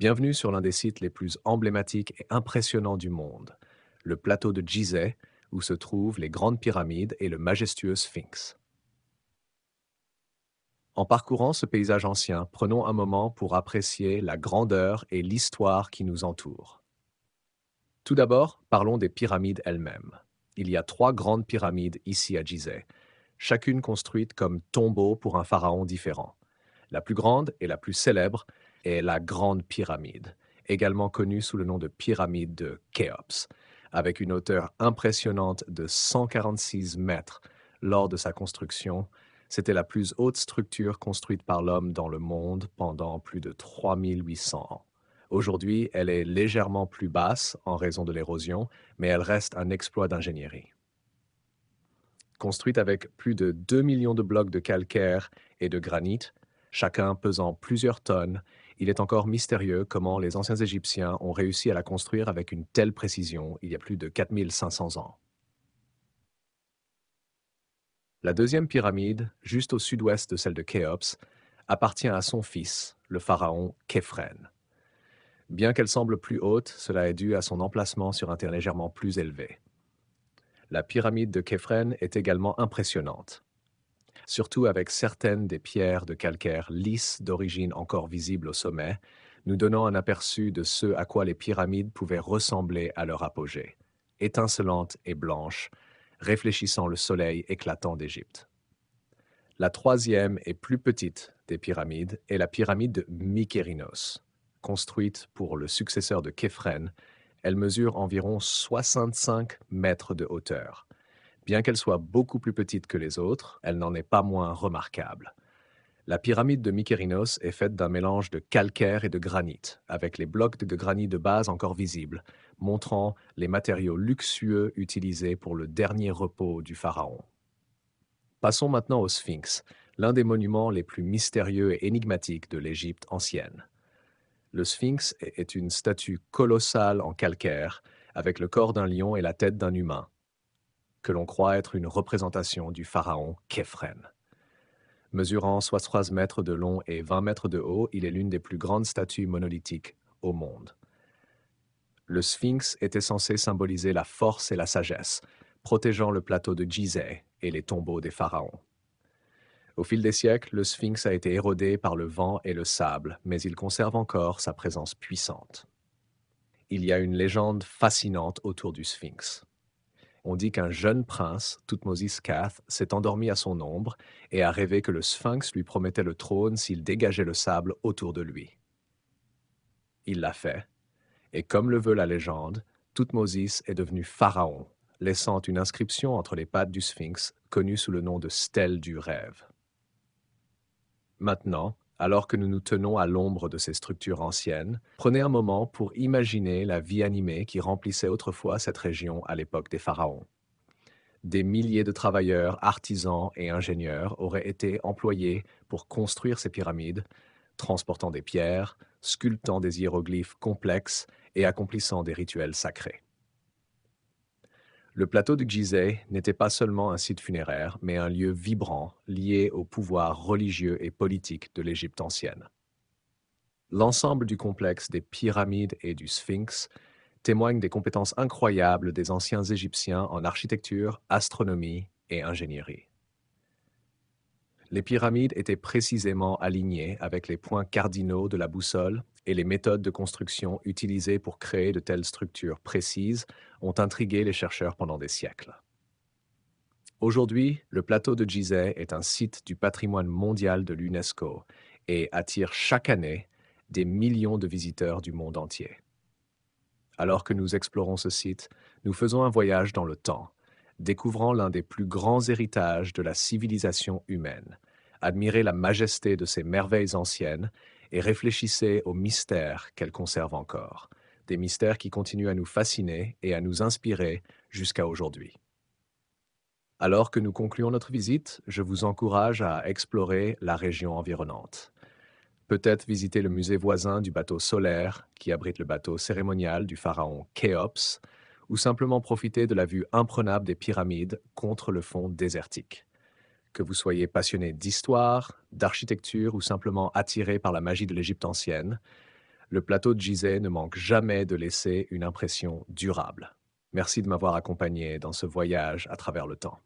Bienvenue sur l'un des sites les plus emblématiques et impressionnants du monde, le plateau de Gizeh, où se trouvent les grandes pyramides et le majestueux Sphinx. En parcourant ce paysage ancien, prenons un moment pour apprécier la grandeur et l'histoire qui nous entoure. Tout d'abord, parlons des pyramides elles-mêmes. Il y a trois grandes pyramides ici à Gizeh, chacune construite comme tombeau pour un pharaon différent. La plus grande et la plus célèbre est la Grande Pyramide, également connue sous le nom de Pyramide de Khéops, avec une hauteur impressionnante de 146 mètres lors de sa construction. C'était la plus haute structure construite par l'homme dans le monde pendant plus de 3800 ans. Aujourd'hui, elle est légèrement plus basse en raison de l'érosion, mais elle reste un exploit d'ingénierie. Construite avec plus de 2 millions de blocs de calcaire et de granit, chacun pesant plusieurs tonnes, il est encore mystérieux comment les anciens Égyptiens ont réussi à la construire avec une telle précision il y a plus de 4500 ans. La deuxième pyramide, juste au sud-ouest de celle de Khéops, appartient à son fils, le pharaon Khéphren. Bien qu'elle semble plus haute, cela est dû à son emplacement sur un terrain légèrement plus élevé. La pyramide de Khéphren est également impressionnante surtout avec certaines des pierres de calcaire lisses d'origine encore visibles au sommet, nous donnant un aperçu de ce à quoi les pyramides pouvaient ressembler à leur apogée, étincelantes et blanches, réfléchissant le soleil éclatant d'Égypte. La troisième et plus petite des pyramides est la pyramide de Mykérinos. Construite pour le successeur de Képhren, elle mesure environ 65 mètres de hauteur Bien qu'elle soit beaucoup plus petite que les autres, elle n'en est pas moins remarquable. La pyramide de Mykérinos est faite d'un mélange de calcaire et de granit, avec les blocs de granit de base encore visibles, montrant les matériaux luxueux utilisés pour le dernier repos du pharaon. Passons maintenant au Sphinx, l'un des monuments les plus mystérieux et énigmatiques de l'Égypte ancienne. Le Sphinx est une statue colossale en calcaire, avec le corps d'un lion et la tête d'un humain, que l'on croit être une représentation du pharaon Képhren. Mesurant 63 mètres de long et 20 mètres de haut, il est l'une des plus grandes statues monolithiques au monde. Le sphinx était censé symboliser la force et la sagesse, protégeant le plateau de Gizeh et les tombeaux des pharaons. Au fil des siècles, le sphinx a été érodé par le vent et le sable, mais il conserve encore sa présence puissante. Il y a une légende fascinante autour du sphinx on dit qu'un jeune prince, Toutmosis Cath, s'est endormi à son ombre et a rêvé que le sphinx lui promettait le trône s'il dégageait le sable autour de lui. Il l'a fait, et comme le veut la légende, Thutmosis est devenu pharaon, laissant une inscription entre les pattes du sphinx connue sous le nom de stèle du rêve. Maintenant, alors que nous nous tenons à l'ombre de ces structures anciennes, prenez un moment pour imaginer la vie animée qui remplissait autrefois cette région à l'époque des pharaons. Des milliers de travailleurs, artisans et ingénieurs auraient été employés pour construire ces pyramides, transportant des pierres, sculptant des hiéroglyphes complexes et accomplissant des rituels sacrés. Le plateau de Gizeh n'était pas seulement un site funéraire, mais un lieu vibrant lié au pouvoir religieux et politique de l'Égypte ancienne. L'ensemble du complexe des pyramides et du sphinx témoigne des compétences incroyables des anciens Égyptiens en architecture, astronomie et ingénierie. Les pyramides étaient précisément alignées avec les points cardinaux de la boussole et les méthodes de construction utilisées pour créer de telles structures précises ont intrigué les chercheurs pendant des siècles. Aujourd'hui, le plateau de Gizeh est un site du patrimoine mondial de l'UNESCO et attire chaque année des millions de visiteurs du monde entier. Alors que nous explorons ce site, nous faisons un voyage dans le temps, découvrant l'un des plus grands héritages de la civilisation humaine, admirer la majesté de ces merveilles anciennes et réfléchissez aux mystères qu'elle conserve encore, des mystères qui continuent à nous fasciner et à nous inspirer jusqu'à aujourd'hui. Alors que nous concluons notre visite, je vous encourage à explorer la région environnante. Peut-être visiter le musée voisin du bateau solaire qui abrite le bateau cérémonial du pharaon Khéops, ou simplement profiter de la vue imprenable des pyramides contre le fond désertique que vous soyez passionné d'histoire, d'architecture ou simplement attiré par la magie de l'Égypte ancienne, le plateau de Gizeh ne manque jamais de laisser une impression durable. Merci de m'avoir accompagné dans ce voyage à travers le temps.